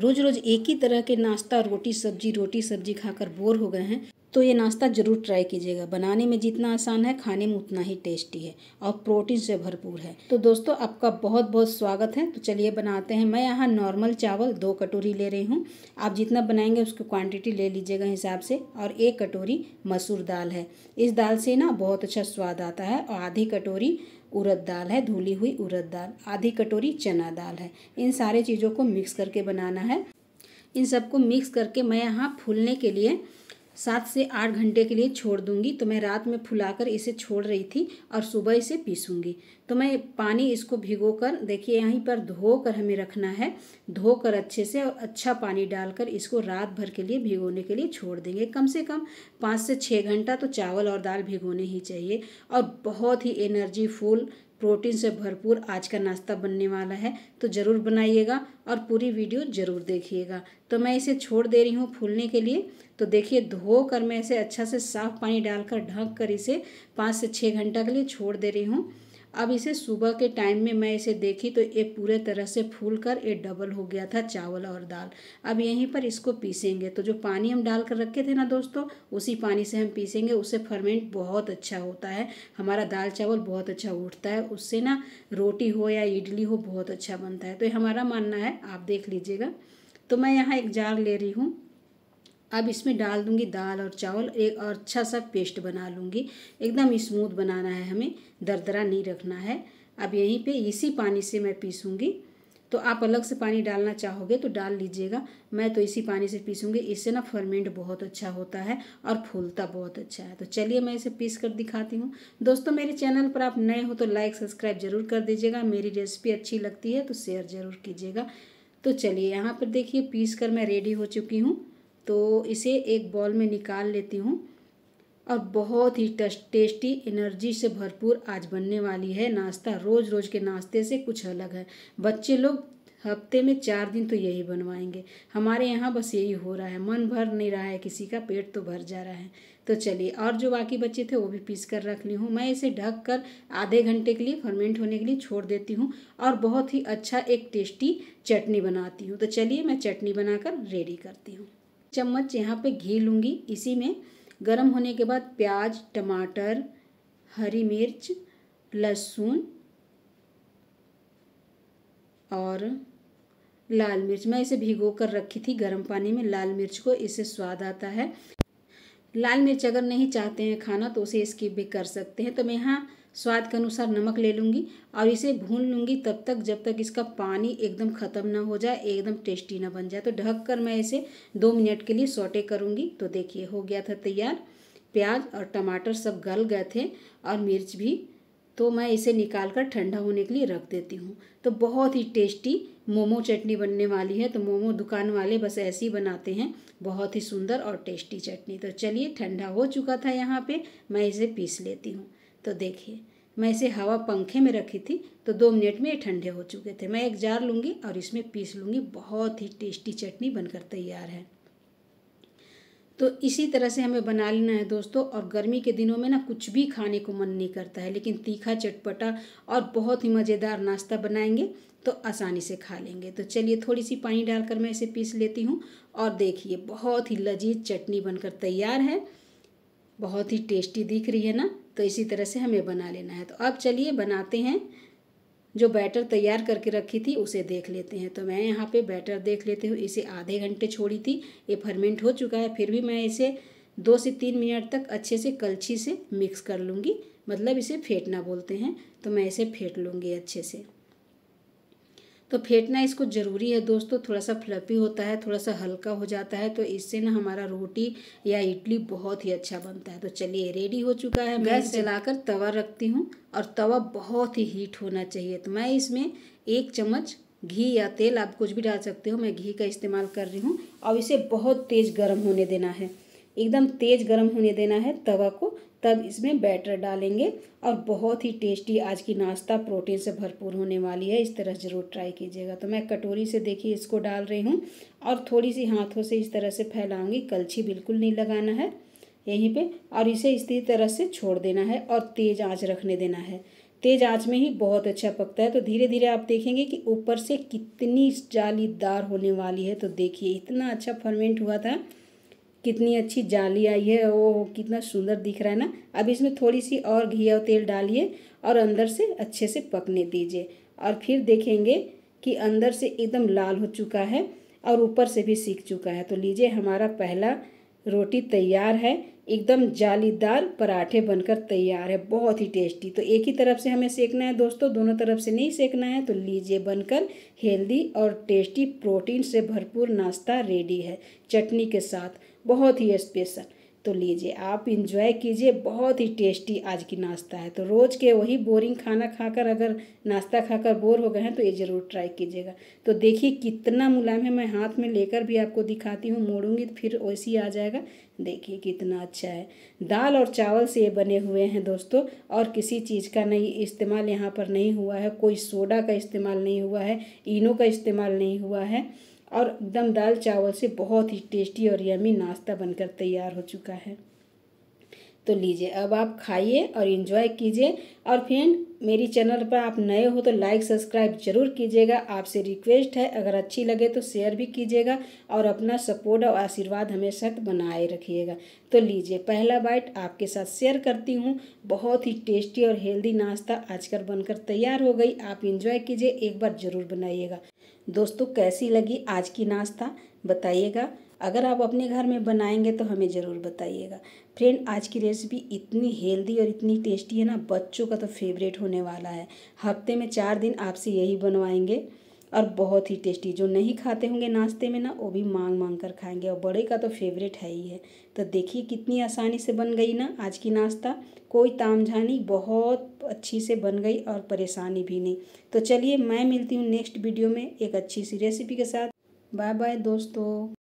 रोज़ रोज़ एक ही तरह के नाश्ता रोटी सब्जी रोटी सब्जी खाकर बोर हो गए हैं तो ये नाश्ता ज़रूर ट्राई कीजिएगा बनाने में जितना आसान है खाने में उतना ही टेस्टी है और प्रोटीन से भरपूर है तो दोस्तों आपका बहुत बहुत स्वागत है तो चलिए बनाते हैं मैं यहाँ नॉर्मल चावल दो कटोरी ले रही हूँ आप जितना बनाएंगे उसकी क्वांटिटी ले लीजिएगा हिसाब से और एक कटोरी मसूर दाल है इस दाल से ना बहुत अच्छा स्वाद आता है और आधी कटोरी उरद दाल है धुली हुई उड़द दाल आधी कटोरी चना दाल है इन सारे चीज़ों को मिक्स करके बनाना है इन सबको मिक्स करके मैं यहाँ फूलने के लिए सात से आठ घंटे के लिए छोड़ दूंगी तो मैं रात में फुलाकर इसे छोड़ रही थी और सुबह इसे पीसूंगी तो मैं पानी इसको भिगो कर देखिए यहीं पर धो कर हमें रखना है धो कर अच्छे से और अच्छा पानी डालकर इसको रात भर के लिए भिगोने के लिए छोड़ देंगे कम से कम पाँच से छः घंटा तो चावल और दाल भिगोने ही चाहिए और बहुत ही एनर्जी फुल प्रोटीन से भरपूर आज का नाश्ता बनने वाला है तो ज़रूर बनाइएगा और पूरी वीडियो ज़रूर देखिएगा तो मैं इसे छोड़ दे रही हूँ फूलने के लिए तो देखिए धो कर मैं इसे अच्छा से साफ़ पानी डालकर ढक कर इसे पाँच से छः घंटा के लिए छोड़ दे रही हूँ अब इसे सुबह के टाइम में मैं इसे देखी तो ये पूरे तरह से फूल कर ये डबल हो गया था चावल और दाल अब यहीं पर इसको पीसेंगे तो जो पानी हम डाल कर रखे थे ना दोस्तों उसी पानी से हम पीसेंगे उससे फर्मेंट बहुत अच्छा होता है हमारा दाल चावल बहुत अच्छा उठता है उससे ना रोटी हो या इडली हो बहुत अच्छा बनता है तो ये हमारा मानना है आप देख लीजिएगा तो मैं यहाँ एक जार ले रही हूँ अब इसमें डाल दूंगी दाल और चावल एक और अच्छा सा पेस्ट बना लूँगी एकदम स्मूथ बनाना है हमें दरदरा नहीं रखना है अब यहीं पे इसी पानी से मैं पीसूँगी तो आप अलग से पानी डालना चाहोगे तो डाल लीजिएगा मैं तो इसी पानी से पीसूँगी इससे ना फर्मेंट बहुत अच्छा होता है और फूलता बहुत अच्छा है तो चलिए मैं इसे पीस कर दिखाती हूँ दोस्तों मेरे चैनल पर आप नए हो तो लाइक सब्सक्राइब जरूर कर दीजिएगा मेरी रेसिपी अच्छी लगती है तो शेयर ज़रूर कीजिएगा तो चलिए यहाँ पर देखिए पीस कर मैं रेडी हो चुकी हूँ तो इसे एक बॉल में निकाल लेती हूँ और बहुत ही टेस्टी एनर्जी से भरपूर आज बनने वाली है नाश्ता रोज़ रोज़ के नाश्ते से कुछ अलग है बच्चे लोग हफ्ते में चार दिन तो यही बनवाएंगे हमारे यहाँ बस यही हो रहा है मन भर नहीं रहा है किसी का पेट तो भर जा रहा है तो चलिए और जो बाकी बच्चे थे वो भी पीस कर रख ली हूँ मैं इसे ढक कर आधे घंटे के लिए फर्मेंट होने के लिए छोड़ देती हूँ और बहुत ही अच्छा एक टेस्टी चटनी बनाती हूँ तो चलिए मैं चटनी बनाकर रेडी करती हूँ चम्मच यहाँ पे घी लूँगी इसी में गर्म होने के बाद प्याज टमाटर हरी मिर्च लहसुन और लाल मिर्च मैं इसे भिगो कर रखी थी गर्म पानी में लाल मिर्च को इससे स्वाद आता है लाल मिर्च अगर नहीं चाहते हैं खाना तो उसे स्किप भी कर सकते हैं तो मैं यहाँ स्वाद के अनुसार नमक ले लूँगी और इसे भून लूँगी तब तक जब तक इसका पानी एकदम ख़त्म ना हो जाए एकदम टेस्टी ना बन जाए तो ढक कर मैं इसे दो मिनट के लिए सोटे करूँगी तो देखिए हो गया था तैयार प्याज और टमाटर सब गल गए थे और मिर्च भी तो मैं इसे निकाल कर ठंडा होने के लिए रख देती हूँ तो बहुत ही टेस्टी मोमो चटनी बनने वाली है तो मोमो दुकान वाले बस ऐसे ही बनाते हैं बहुत ही सुंदर और टेस्टी चटनी तो चलिए ठंडा हो चुका था यहाँ पे मैं इसे पीस लेती हूँ तो देखिए मैं इसे हवा पंखे में रखी थी तो दो मिनट में ये ठंडे हो चुके थे मैं एक जार लूँगी और इसमें पीस लूँगी बहुत ही टेस्टी चटनी बनकर तैयार है तो इसी तरह से हमें बना लेना है दोस्तों और गर्मी के दिनों में ना कुछ भी खाने को मन नहीं करता है लेकिन तीखा चटपटा और बहुत ही मज़ेदार नाश्ता बनाएंगे तो आसानी से खा लेंगे तो चलिए थोड़ी सी पानी डालकर मैं इसे पीस लेती हूँ और देखिए बहुत ही लजीज चटनी बनकर तैयार है बहुत ही टेस्टी दिख रही है ना तो इसी तरह से हमें बना लेना है तो अब चलिए बनाते हैं जो बैटर तैयार करके रखी थी उसे देख लेते हैं तो मैं यहाँ पे बैटर देख लेती हूँ इसे आधे घंटे छोड़ी थी ये फर्मेंट हो चुका है फिर भी मैं इसे दो से तीन मिनट तक अच्छे से कलछी से मिक्स कर लूँगी मतलब इसे फेंटना बोलते हैं तो मैं इसे फेंट लूँगी अच्छे से तो फेंटना इसको ज़रूरी है दोस्तों थोड़ा सा फ्लपी होता है थोड़ा सा हल्का हो जाता है तो इससे ना हमारा रोटी या इडली बहुत ही अच्छा बनता है तो चलिए रेडी हो चुका है गैस जलाकर तवा रखती हूँ और तवा बहुत ही हीट होना चाहिए तो मैं इसमें एक चम्मच घी या तेल आप कुछ भी डाल सकते हो मैं घी का इस्तेमाल कर रही हूँ और इसे बहुत तेज़ गर्म होने देना है एकदम तेज़ गर्म होने देना है तवा को तब इसमें बैटर डालेंगे और बहुत ही टेस्टी आज की नाश्ता प्रोटीन से भरपूर होने वाली है इस तरह ज़रूर ट्राई कीजिएगा तो मैं कटोरी से देखिए इसको डाल रही हूँ और थोड़ी सी हाथों से इस तरह से फैलाऊँगी कलछी बिल्कुल नहीं लगाना है यहीं पे और इसे इसी तरह से छोड़ देना है और तेज़ आँच रखने देना है तेज़ आँच में ही बहुत अच्छा पकता है तो धीरे धीरे आप देखेंगे कि ऊपर से कितनी जालीदार होने वाली है तो देखिए इतना अच्छा फर्मेंट हुआ था कितनी अच्छी जाली आई है वो कितना सुंदर दिख रहा है ना अब इसमें थोड़ी सी और घी और तेल डालिए और अंदर से अच्छे से पकने दीजिए और फिर देखेंगे कि अंदर से एकदम लाल हो चुका है और ऊपर से भी सीख चुका है तो लीजिए हमारा पहला रोटी तैयार है एकदम जालीदार पराठे बनकर तैयार है बहुत ही टेस्टी तो एक ही तरफ से हमें सेकना है दोस्तों दोनों तरफ से नहीं सेकना है तो लीजिए बनकर हेल्दी और टेस्टी प्रोटीन से भरपूर नाश्ता रेडी है चटनी के साथ बहुत ही स्पेशल तो लीजिए आप इंजॉय कीजिए बहुत ही टेस्टी आज की नाश्ता है तो रोज़ के वही बोरिंग खाना खाकर अगर नाश्ता खाकर बोर हो गए हैं तो ये ज़रूर ट्राई कीजिएगा तो देखिए कितना मुलायम है मैं हाथ में लेकर भी आपको दिखाती हूँ मोड़ूंगी तो फिर वैसे ही आ जाएगा देखिए कितना अच्छा है दाल और चावल से ये बने हुए हैं दोस्तों और किसी चीज़ का नहीं इस्तेमाल यहाँ पर नहीं हुआ है कोई सोडा का इस्तेमाल नहीं हुआ है इनो का इस्तेमाल नहीं हुआ है और दम दाल चावल से बहुत ही टेस्टी और यमी नाश्ता बनकर तैयार हो चुका है तो लीजिए अब आप खाइए और इन्जॉय कीजिए और फ्रेंड मेरी चैनल पर आप नए हो तो लाइक सब्सक्राइब जरूर कीजिएगा आपसे रिक्वेस्ट है अगर अच्छी लगे तो शेयर भी कीजिएगा और अपना सपोर्ट और आशीर्वाद हमेशा बनाए रखिएगा तो लीजिए पहला बाइट आपके साथ शेयर करती हूँ बहुत ही टेस्टी और हेल्दी नाश्ता आजकल बनकर तैयार हो गई आप इन्जॉय कीजिए एक बार ज़रूर बनाइएगा दोस्तों कैसी लगी आज की नाश्ता बताइएगा अगर आप अपने घर में बनाएंगे तो हमें ज़रूर बताइएगा फ्रेंड आज की रेसिपी इतनी हेल्दी और इतनी टेस्टी है ना बच्चों का तो फेवरेट होने वाला है हफ्ते में चार दिन आपसे यही बनवाएंगे और बहुत ही टेस्टी जो नहीं खाते होंगे नाश्ते में ना वो भी मांग मांग कर खाएंगे और बड़े का तो फेवरेट है ही है तो देखिए कितनी आसानी से बन गई ना आज की नाश्ता कोई तामझानी बहुत अच्छी से बन गई और परेशानी भी नहीं तो चलिए मैं मिलती हूँ नेक्स्ट वीडियो में एक अच्छी सी रेसिपी के साथ बाय बाय दोस्तों